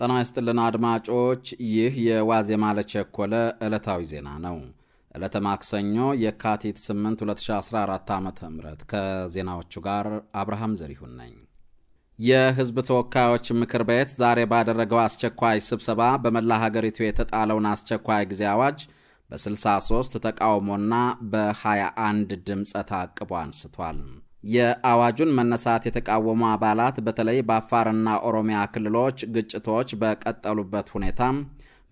ጤና ይስጥልን አድማጮች፣ ይህ የዋዜማ ለቸኮለ ዕለታዊ ዜና ነው። ዕለተ ማክሰኞ የካቲት 8 2014 ዓ ም ከዜናዎቹ ጋር አብርሃም ዘሪሁን ነኝ። የሕዝብ ተወካዮች ምክር ቤት ዛሬ ባደረገው አስቸኳይ ስብሰባ በመላ ሀገሪቱ የተጣለውን አስቸኳይ ጊዜ አዋጅ በ63 ተቃውሞና በ21 ድምፀ ተአቅቦ አንስቷል። የአዋጁን መነሳት የተቃወሙ አባላት በተለይ በአፋርና ኦሮሚያ ክልሎች ግጭቶች በቀጠሉበት ሁኔታ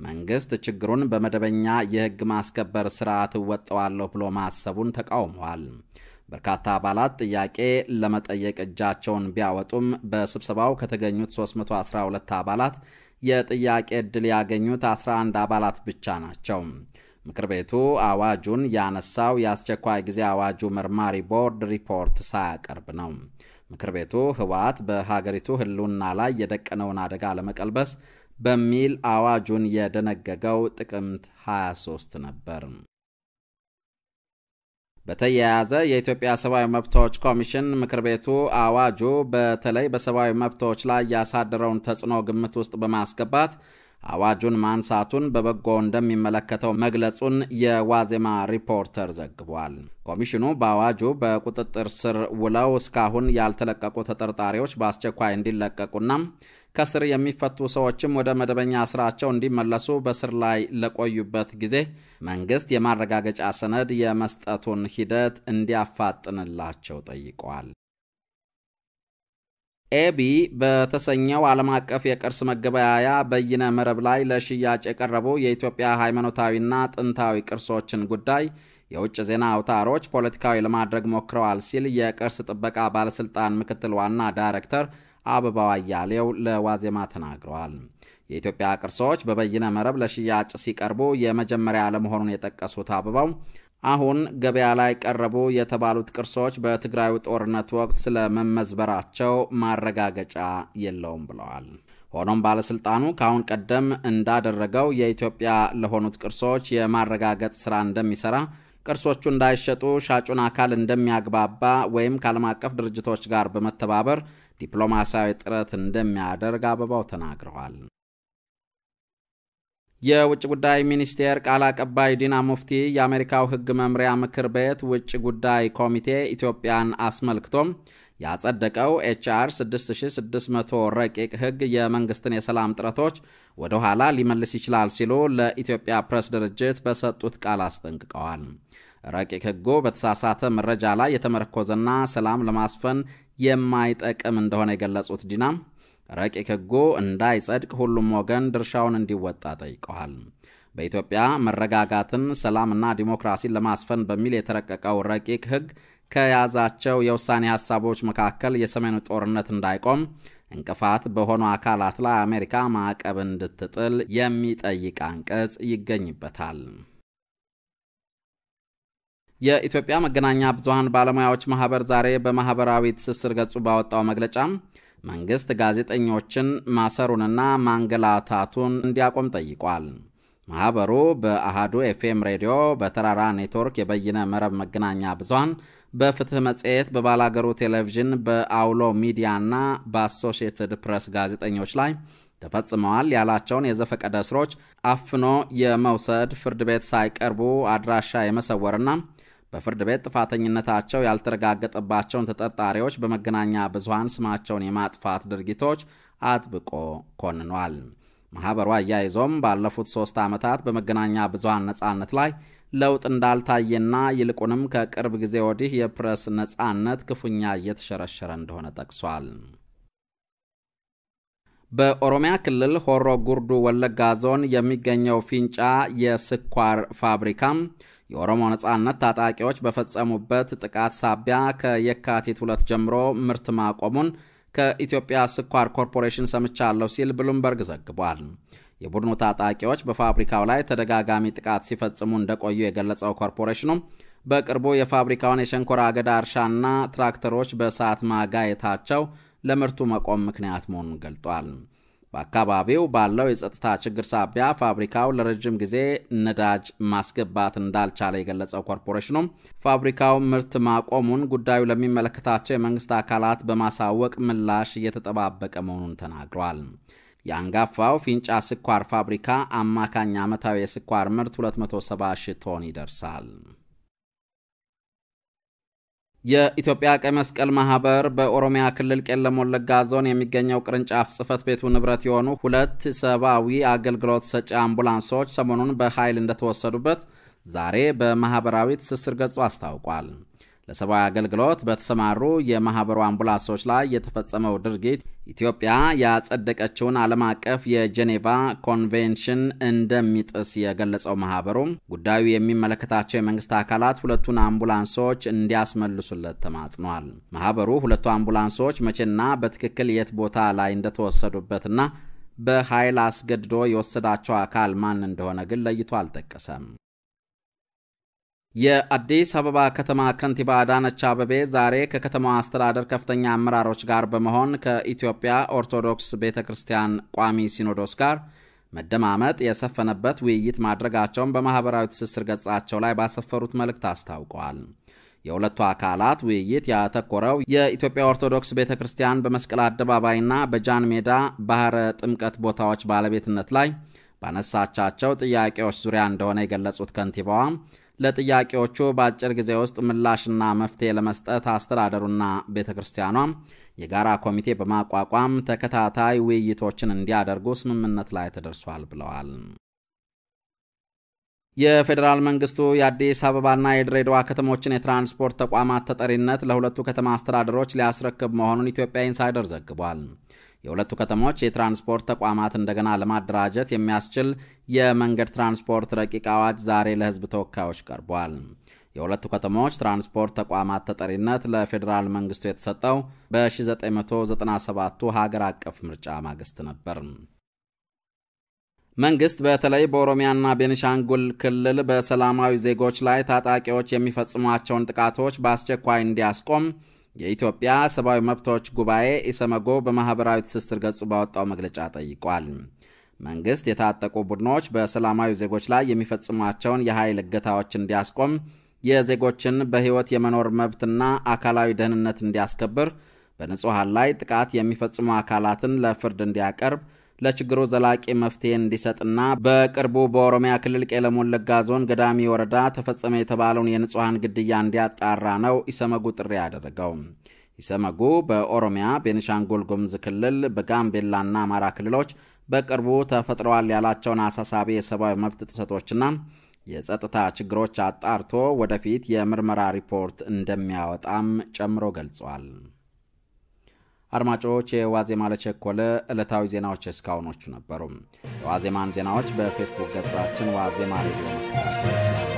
መንግስት ችግሩን በመደበኛ የህግ ማስከበር ስርዓት እወጠዋለሁ ብሎ ማሰቡን ተቃውመዋል። በርካታ አባላት ጥያቄ ለመጠየቅ እጃቸውን ቢያወጡም በስብሰባው ከተገኙት 312 አባላት የጥያቄ ዕድል ያገኙት 11 አባላት ብቻ ናቸው። ምክር ቤቱ አዋጁን ያነሳው የአስቸኳይ ጊዜ አዋጁ መርማሪ ቦርድ ሪፖርት ሳያቀርብ ነው። ምክር ቤቱ ህወሓት በሀገሪቱ ህልውና ላይ የደቀነውን አደጋ ለመቀልበስ በሚል አዋጁን የደነገገው ጥቅምት 23 ነበር። በተያያዘ የኢትዮጵያ ሰብአዊ መብቶች ኮሚሽን ምክር ቤቱ አዋጁ በተለይ በሰብአዊ መብቶች ላይ ያሳደረውን ተጽዕኖ ግምት ውስጥ በማስገባት አዋጁን ማንሳቱን በበጎ እንደሚመለከተው መግለጹን የዋዜማ ሪፖርተር ዘግቧል። ኮሚሽኑ በአዋጁ በቁጥጥር ስር ውለው እስካሁን ያልተለቀቁ ተጠርጣሪዎች በአስቸኳይ እንዲለቀቁና ከስር የሚፈቱ ሰዎችም ወደ መደበኛ ስራቸው እንዲመለሱ በስር ላይ ለቆዩበት ጊዜ መንግስት የማረጋገጫ ሰነድ የመስጠቱን ሂደት እንዲያፋጥንላቸው ጠይቋል። ኤቢ በተሰኘው ዓለም አቀፍ የቅርስ መገበያያ በይነ መረብ ላይ ለሽያጭ የቀረቡ የኢትዮጵያ ሃይማኖታዊና ጥንታዊ ቅርሶችን ጉዳይ የውጭ ዜና አውታሮች ፖለቲካዊ ለማድረግ ሞክረዋል ሲል የቅርስ ጥበቃ ባለሥልጣን ምክትል ዋና ዳይሬክተር አበባው አያሌው ለዋዜማ ተናግረዋል። የኢትዮጵያ ቅርሶች በበይነ መረብ ለሽያጭ ሲቀርቡ የመጀመሪያ ለመሆኑን የጠቀሱት አበባው አሁን ገበያ ላይ ቀረቡ የተባሉት ቅርሶች በትግራዩ ጦርነት ወቅት ስለመመዝበራቸው ማረጋገጫ የለውም ብለዋል። ሆኖም ባለስልጣኑ ከአሁን ቀደም እንዳደረገው የኢትዮጵያ ለሆኑት ቅርሶች የማረጋገጥ ስራ እንደሚሰራ ቅርሶቹ እንዳይሸጡ ሻጩን አካል እንደሚያግባባ ወይም ከዓለም አቀፍ ድርጅቶች ጋር በመተባበር ዲፕሎማሲያዊ ጥረት እንደሚያደርግ አበባው ተናግረዋል። የውጭ ጉዳይ ሚኒስቴር ቃል አቀባይ ዲና ሙፍቲ የአሜሪካው ሕግ መምሪያ ምክር ቤት ውጭ ጉዳይ ኮሚቴ ኢትዮጵያን አስመልክቶም ያጸደቀው ኤችአር 6600 ረቂቅ ሕግ የመንግስትን የሰላም ጥረቶች ወደ ኋላ ሊመልስ ይችላል ሲሉ ለኢትዮጵያ ፕሬስ ድርጅት በሰጡት ቃል አስጠንቅቀዋል። ረቂቅ ሕጉ በተሳሳተ መረጃ ላይ የተመረኮዘና ሰላም ለማስፈን የማይጠቅም እንደሆነ የገለጹት ዲና ረቂቅ ሕጉ እንዳይጸድቅ ሁሉም ወገን ድርሻውን እንዲወጣ ጠይቀዋል። በኢትዮጵያ መረጋጋትን፣ ሰላምና ዲሞክራሲን ለማስፈን በሚል የተረቀቀው ረቂቅ ሕግ ከያዛቸው የውሳኔ ሀሳቦች መካከል የሰሜኑ ጦርነት እንዳይቆም እንቅፋት በሆኑ አካላት ላይ አሜሪካ ማዕቀብ እንድትጥል የሚጠይቅ አንቀጽ ይገኝበታል። የኢትዮጵያ መገናኛ ብዙሃን ባለሙያዎች ማህበር ዛሬ በማህበራዊ ትስስር ገጹ ባወጣው መግለጫ መንግስት ጋዜጠኞችን ማሰሩንና ማንገላታቱን እንዲያቆም ጠይቋል። ማኅበሩ በአሃዱ ኤፍኤም ሬዲዮ፣ በተራራ ኔትወርክ የበይነ መረብ መገናኛ ብዙኃን፣ በፍትህ መጽሔት፣ በባላገሩ ቴሌቪዥን፣ በአውሎ ሚዲያና በአሶሽየትድ ፕሬስ ጋዜጠኞች ላይ ተፈጽመዋል ያላቸውን የዘፈቀደ እስሮች አፍኖ የመውሰድ ፍርድ ቤት ሳይቀርቡ አድራሻ የመሰወርና በፍርድ ቤት ጥፋተኝነታቸው ያልተረጋገጠባቸውን ተጠርጣሪዎች በመገናኛ ብዙሃን ስማቸውን የማጥፋት ድርጊቶች አጥብቆ ኮንኗል። ማኅበሩ አያይዞም ባለፉት ሦስት ዓመታት በመገናኛ ብዙሃን ነጻነት ላይ ለውጥ እንዳልታየና ይልቁንም ከቅርብ ጊዜ ወዲህ የፕረስ ነጻነት ክፉኛ እየተሸረሸረ እንደሆነ ጠቅሷል። በኦሮሚያ ክልል ሆሮ ጉርዱ ወለጋ ዞን የሚገኘው ፊንጫ የስኳር ፋብሪካም የኦሮሞ ነጻነት ታጣቂዎች በፈጸሙበት ጥቃት ሳቢያ ከየካቲት ሁለት ጀምሮ ምርት ማቆሙን ከኢትዮጵያ ስኳር ኮርፖሬሽን ሰምቻለሁ ሲል ብሉምበርግ ዘግቧል። የቡድኑ ታጣቂዎች በፋብሪካው ላይ ተደጋጋሚ ጥቃት ሲፈጽሙ እንደቆዩ የገለጸው ኮርፖሬሽኑ በቅርቡ የፋብሪካውን የሸንኮራ አገዳ እርሻና ትራክተሮች በእሳት ማጋየታቸው ለምርቱ መቆም ምክንያት መሆኑን ገልጧል። በአካባቢው ባለው የጸጥታ ችግር ሳቢያ ፋብሪካው ለረጅም ጊዜ ነዳጅ ማስገባት እንዳልቻለ የገለጸው ኮርፖሬሽኑ ፋብሪካው ምርት ማቆሙን ጉዳዩ ለሚመለከታቸው የመንግስት አካላት በማሳወቅ ምላሽ እየተጠባበቀ መሆኑን ተናግሯል። የአንጋፋው ፊንጫ ስኳር ፋብሪካ አማካኝ ዓመታዊ የስኳር ምርት 270 ሺህ ቶን ይደርሳል። የኢትዮጵያ ቀይ መስቀል ማህበር በኦሮሚያ ክልል ቄለም ወለጋ ዞን የሚገኘው ቅርንጫፍ ጽህፈት ቤቱ ንብረት የሆኑ ሁለት ሰብአዊ አገልግሎት ሰጪ አምቡላንሶች ሰሞኑን በኃይል እንደተወሰዱበት ዛሬ በማህበራዊ ትስስር ገጹ አስታውቋል። ለሰብአዊ አገልግሎት በተሰማሩ የማኅበሩ አምቡላንሶች ላይ የተፈጸመው ድርጊት ኢትዮጵያ ያጸደቀችውን ዓለም አቀፍ የጄኔቫ ኮንቬንሽን እንደሚጥስ የገለጸው ማኅበሩ ጉዳዩ የሚመለከታቸው የመንግሥት አካላት ሁለቱን አምቡላንሶች እንዲያስመልሱለት ተማጽኗል። ማኅበሩ ሁለቱ አምቡላንሶች መቼና በትክክል የት ቦታ ላይ እንደተወሰዱበትና በኃይል አስገድዶ የወሰዳቸው አካል ማን እንደሆነ ግን ለይቶ አልጠቀሰም። የአዲስ አበባ ከተማ ከንቲባ አዳነች አበቤ ዛሬ ከከተማዋ አስተዳደር ከፍተኛ አመራሮች ጋር በመሆን ከኢትዮጵያ ኦርቶዶክስ ቤተ ክርስቲያን ቋሚ ሲኖዶስ ጋር መደማመጥ የሰፈነበት ውይይት ማድረጋቸውን በማኅበራዊ ትስስር ገጻቸው ላይ ባሰፈሩት መልእክት አስታውቀዋል። የሁለቱ አካላት ውይይት ያተኮረው የኢትዮጵያ ኦርቶዶክስ ቤተ ክርስቲያን በመስቀል አደባባይና በጃን ሜዳ ባህረ ጥምቀት ቦታዎች ባለቤትነት ላይ ባነሳቻቸው ጥያቄዎች ዙሪያ እንደሆነ የገለጹት ከንቲባዋ ለጥያቄዎቹ በአጭር ጊዜ ውስጥ ምላሽና መፍትሄ ለመስጠት አስተዳደሩና ቤተ ክርስቲያኗ የጋራ ኮሚቴ በማቋቋም ተከታታይ ውይይቶችን እንዲያደርጉ ስምምነት ላይ ተደርሷል ብለዋል። የፌዴራል መንግስቱ የአዲስ አበባና የድሬዳዋ ከተሞችን የትራንስፖርት ተቋማት ተጠሪነት ለሁለቱ ከተማ አስተዳደሮች ሊያስረክብ መሆኑን ኢትዮጵያ ኢንሳይደር ዘግቧል። የሁለቱ ከተሞች የትራንስፖርት ተቋማት እንደገና ለማደራጀት የሚያስችል የመንገድ ትራንስፖርት ረቂቅ አዋጅ ዛሬ ለሕዝብ ተወካዮች ቀርቧል። የሁለቱ ከተሞች ትራንስፖርት ተቋማት ተጠሪነት ለፌዴራል መንግስቱ የተሰጠው በ1997ቱ ሀገር አቀፍ ምርጫ ማግስት ነበር። መንግስት በተለይ በኦሮሚያና ቤኒሻንጉል ክልል በሰላማዊ ዜጎች ላይ ታጣቂዎች የሚፈጽሟቸውን ጥቃቶች በአስቸኳይ እንዲያስቆም የኢትዮጵያ ሰብአዊ መብቶች ጉባኤ ኢሰመጎ በማኅበራዊ ትስስር ገጹ ባወጣው መግለጫ ጠይቋል። መንግሥት የታጠቁ ቡድኖች በሰላማዊ ዜጎች ላይ የሚፈጽሟቸውን የኃይል እገታዎች እንዲያስቆም፣ የዜጎችን በሕይወት የመኖር መብትና አካላዊ ደህንነት እንዲያስከብር፣ በንጹሐን ላይ ጥቃት የሚፈጽሙ አካላትን ለፍርድ እንዲያቀርብ ለችግሩ ዘላቂ መፍትሄ እንዲሰጥና በቅርቡ በኦሮሚያ ክልል ቄለም ወለጋ ዞን ገዳሚ ወረዳ ተፈጸመ የተባለውን የንጹሐን ግድያ እንዲያጣራ ነው ኢሰመጉ ጥሪ ያደረገው። ኢሰመጉ በኦሮሚያ፣ ቤኒሻንጉል ጉሙዝ ክልል፣ በጋምቤላና አማራ ክልሎች በቅርቡ ተፈጥረዋል ያላቸውን አሳሳቢ የሰብአዊ መብት ጥሰቶችና የጸጥታ ችግሮች አጣርቶ ወደፊት የምርመራ ሪፖርት እንደሚያወጣም ጨምሮ ገልጿል። አድማጮች፣ የዋዜማ ለቸኮለ ዕለታዊ ዜናዎች እስካሁኖቹ ነበሩ። የዋዜማን ዜናዎች በፌስቡክ ገጻችን ዋዜማ ሬዲዮ መከታተል